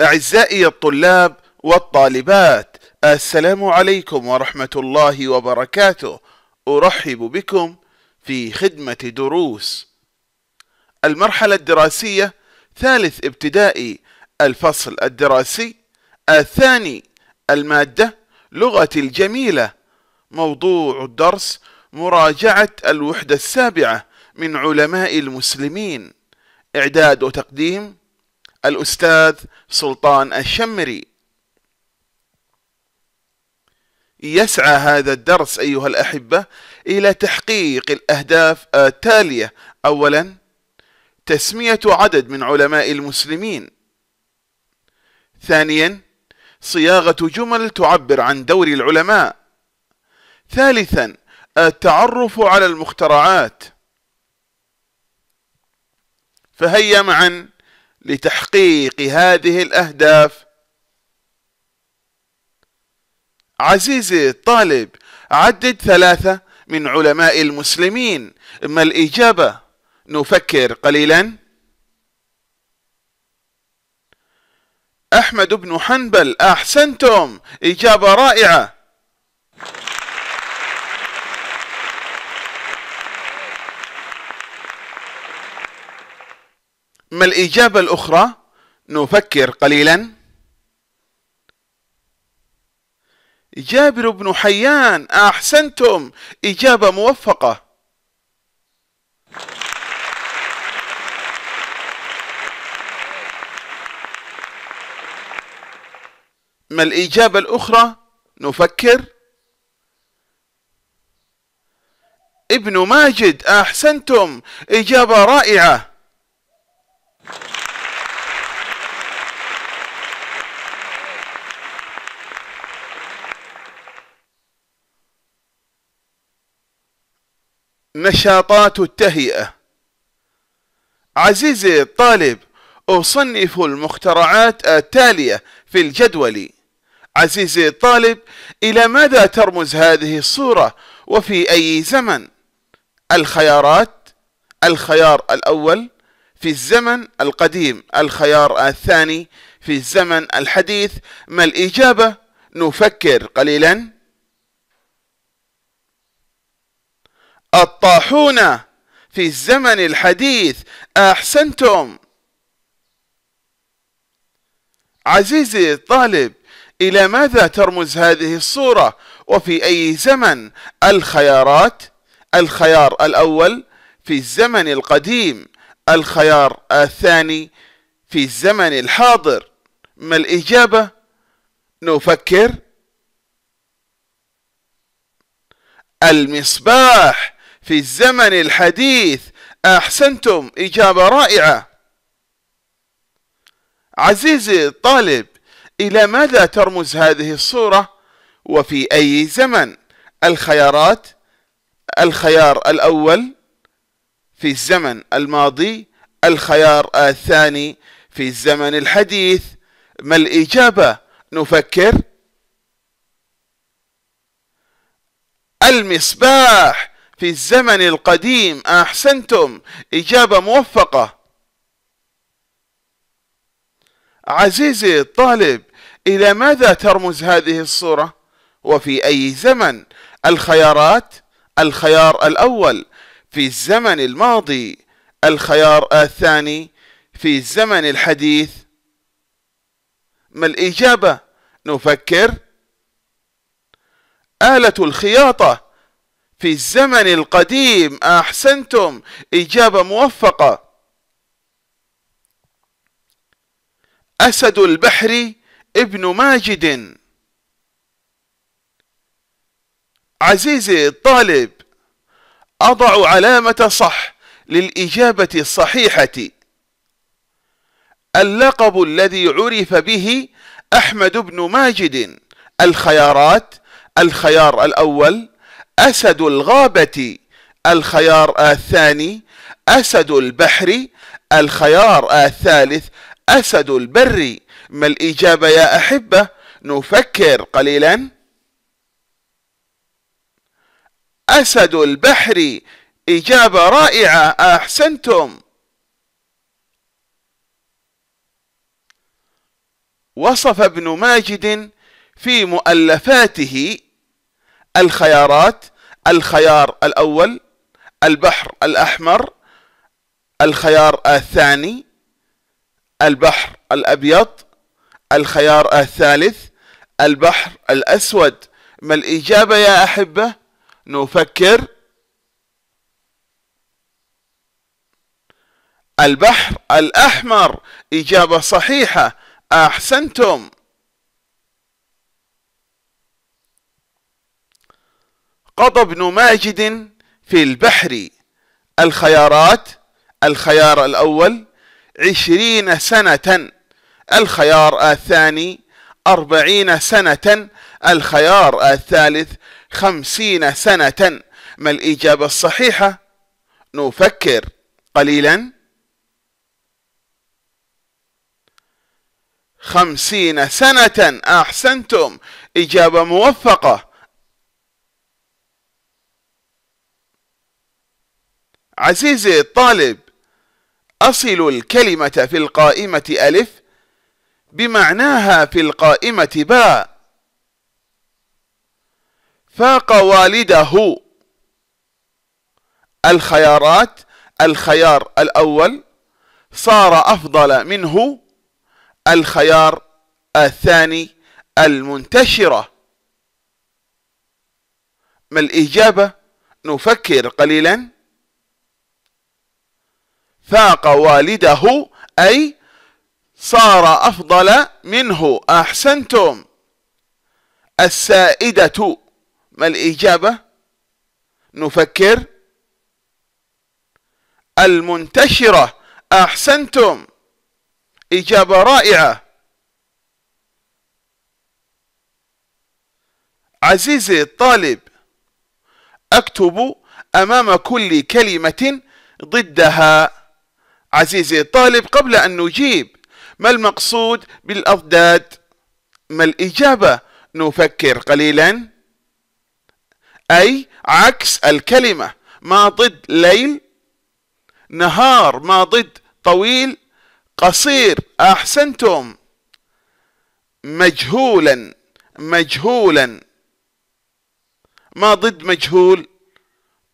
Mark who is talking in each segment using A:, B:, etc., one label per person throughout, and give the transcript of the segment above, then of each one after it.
A: أعزائي الطلاب والطالبات السلام عليكم ورحمة الله وبركاته أرحب بكم في خدمة دروس المرحلة الدراسية ثالث ابتدائي الفصل الدراسي الثاني المادة لغة الجميلة موضوع الدرس مراجعة الوحدة السابعة من علماء المسلمين إعداد وتقديم الأستاذ سلطان الشمري يسعى هذا الدرس أيها الأحبة إلى تحقيق الأهداف التالية أولا تسمية عدد من علماء المسلمين ثانيا صياغة جمل تعبر عن دور العلماء ثالثا التعرف على المخترعات فهيا معا لتحقيق هذه الأهداف عزيزي الطالب عدد ثلاثة من علماء المسلمين ما الإجابة نفكر قليلا أحمد بن حنبل أحسنتم إجابة رائعة ما الإجابة الأخرى نفكر قليلا جابر بن حيان أحسنتم إجابة موفقة ما الإجابة الأخرى نفكر ابن ماجد أحسنتم إجابة رائعة نشاطات التهيئة عزيزي الطالب أصنف المخترعات التالية في الجدول عزيزي الطالب إلى ماذا ترمز هذه الصورة وفي أي زمن الخيارات الخيار الأول في الزمن القديم الخيار الثاني في الزمن الحديث ما الإجابة نفكر قليلاً الطاحونه في الزمن الحديث احسنتم عزيزي الطالب الى ماذا ترمز هذه الصوره وفي اي زمن الخيارات الخيار الاول في الزمن القديم الخيار الثاني في الزمن الحاضر ما الاجابه نفكر المصباح في الزمن الحديث أحسنتم إجابة رائعة عزيزي الطالب إلى ماذا ترمز هذه الصورة وفي أي زمن الخيارات الخيار الأول في الزمن الماضي الخيار الثاني في الزمن الحديث ما الإجابة نفكر المصباح في الزمن القديم أحسنتم إجابة موفقة عزيزي الطالب إلى ماذا ترمز هذه الصورة وفي أي زمن الخيارات الخيار الأول في الزمن الماضي الخيار الثاني في الزمن الحديث ما الإجابة نفكر آلة الخياطة في الزمن القديم أحسنتم إجابة موفقة أسد البحر ابن ماجد عزيزي الطالب أضع علامة صح للإجابة الصحيحة اللقب الذي عرف به أحمد بن ماجد الخيارات الخيار الأول أسد الغابة الخيار الثاني أسد البحر الخيار الثالث أسد البر ما الإجابة يا أحبة نفكر قليلا أسد البحر إجابة رائعة أحسنتم وصف ابن ماجد في مؤلفاته الخيارات الخيار الأول البحر الأحمر الخيار الثاني البحر الأبيض الخيار الثالث البحر الأسود ما الإجابة يا أحبة نفكر البحر الأحمر إجابة صحيحة أحسنتم قضى ابن ماجد في البحر الخيارات الخيار الأول عشرين سنة الخيار الثاني أربعين سنة الخيار الثالث خمسين سنة ما الإجابة الصحيحة؟ نفكر قليلا خمسين سنة أحسنتم إجابة موفقة عزيزي الطالب أصل الكلمة في القائمة ألف بمعناها في القائمة باء فاق والده الخيارات الخيار الأول صار أفضل منه الخيار الثاني المنتشرة ما الإجابة؟ نفكر قليلاً ذاق والده أي صار أفضل منه أحسنتم السائدة ما الإجابة نفكر المنتشرة أحسنتم إجابة رائعة عزيزي الطالب أكتب أمام كل كلمة ضدها عزيزي الطالب قبل أن نجيب ما المقصود بالأضداد؟ ما الإجابة؟ نفكر قليلا أي عكس الكلمة ما ضد ليل نهار ما ضد طويل قصير أحسنتم مجهولا مجهولا ما ضد مجهول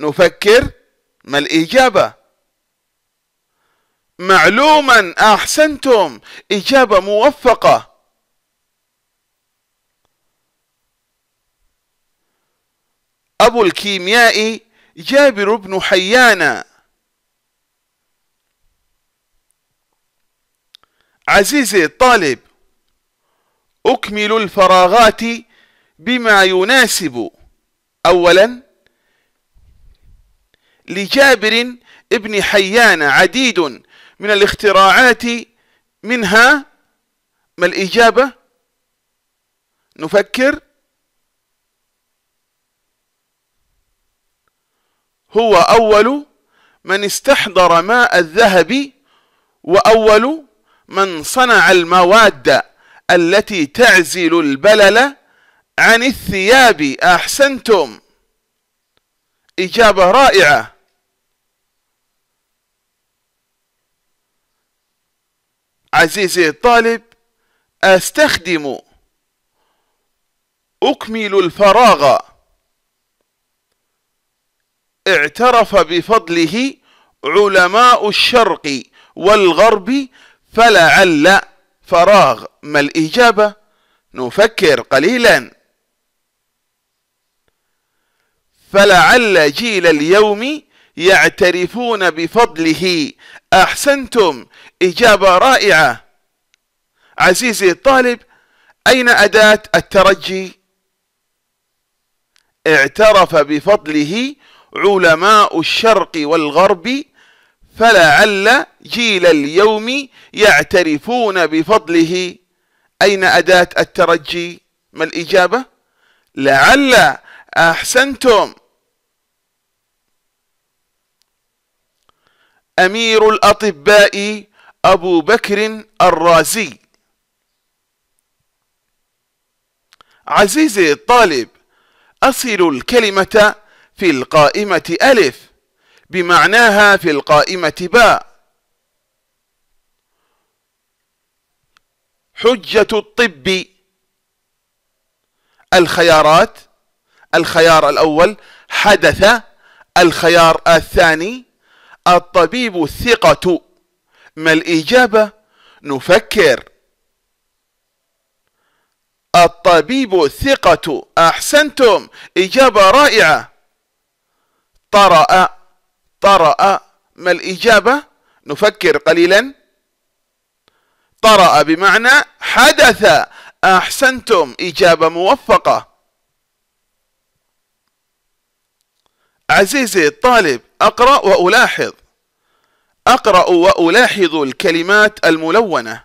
A: نفكر ما الإجابة معلوما احسنتم اجابه موفقه ابو الكيمياء جابر بن حيان عزيزي الطالب اكمل الفراغات بما يناسب اولا لجابر ابن حيان عديد من الاختراعات منها ما الإجابة نفكر هو أول من استحضر ماء الذهب وأول من صنع المواد التي تعزل البلل عن الثياب أحسنتم إجابة رائعة عزيزي الطالب أستخدم أكمل الفراغ اعترف بفضله علماء الشرق والغرب فلعل فراغ ما الإجابة نفكر قليلا فلعل جيل اليوم يعترفون بفضله أحسنتم إجابة رائعة عزيزي الطالب أين أداة الترجي؟ اعترف بفضله علماء الشرق والغرب فلعل جيل اليوم يعترفون بفضله أين أداة الترجي؟ ما الإجابة؟ لعل أحسنتم أمير الأطباء أبو بكر الرازي عزيزي الطالب أصل الكلمة في القائمة ألف بمعناها في القائمة باء حجة الطب الخيارات الخيار الأول حدث الخيار الثاني الطبيب الثقة؟ ما الإجابة نفكر الطبيب الثقة، أحسنتم إجابة رائعة طرأ طرأ ما الإجابة نفكر قليلا طرأ بمعنى حدث أحسنتم إجابة موفقة عزيزي الطالب أقرأ وألاحظ أقرأ وألاحظ الكلمات الملونة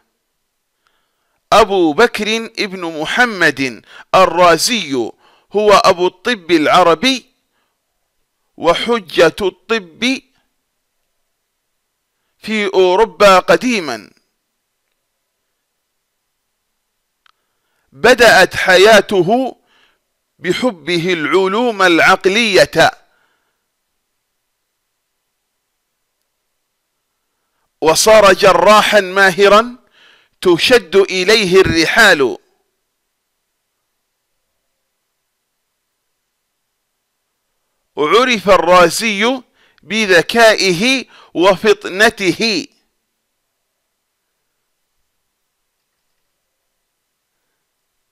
A: أبو بكر ابن محمد الرازي هو أبو الطب العربي وحجة الطب في أوروبا قديما بدأت حياته بحبه العلوم العقلية وصار جراحا ماهرا تشد اليه الرحال عرف الرازي بذكائه وفطنته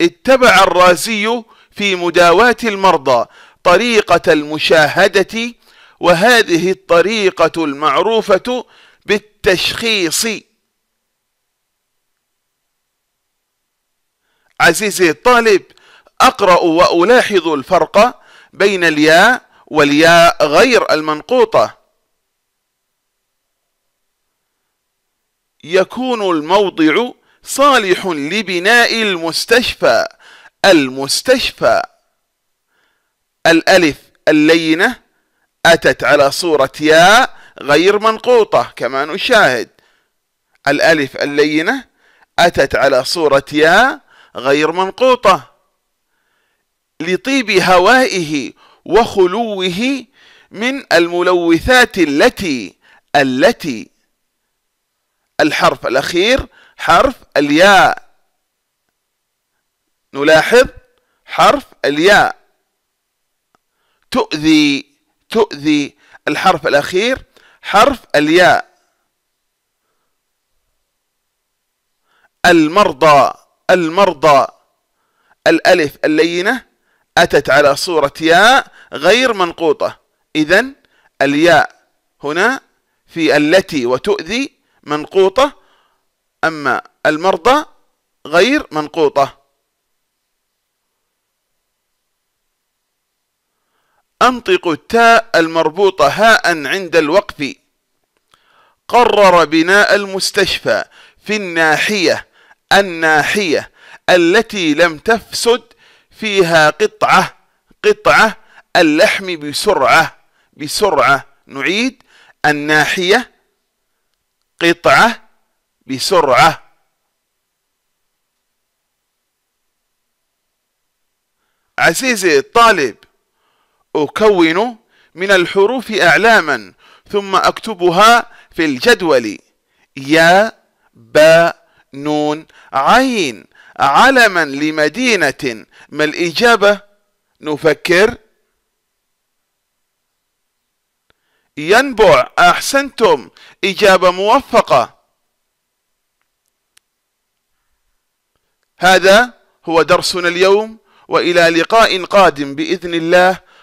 A: اتبع الرازي في مداواة المرضى طريقة المشاهدة وهذه الطريقة المعروفة التشخيص عزيزي الطالب أقرأ وألاحظ الفرق بين الياء والياء غير المنقوطة يكون الموضع صالح لبناء المستشفى المستشفى الألف اللينة أتت على صورة ياء غير منقوطة كما نشاهد الألف اللينة أتت على صورة يا غير منقوطة لطيب هوائه وخلوه من الملوثات التي التي الحرف الأخير حرف الياء نلاحظ حرف الياء تؤذي تؤذي الحرف الأخير حرف الياء المرضى المرضى الألف اللينة أتت على صورة ياء غير منقوطة إذا الياء هنا في التي وتؤذي منقوطة أما المرضى غير منقوطة أنطق التاء المربوطة هاء عند الوقف قرر بناء المستشفى في الناحية الناحية التي لم تفسد فيها قطعة قطعة اللحم بسرعة بسرعة نعيد الناحية قطعة بسرعة عزيزي الطالب أكون من الحروف أعلاما ثم أكتبها في الجدول يا با نون عين علما لمدينة ما الإجابة نفكر ينبع أحسنتم إجابة موفقة هذا هو درسنا اليوم وإلى لقاء قادم بإذن الله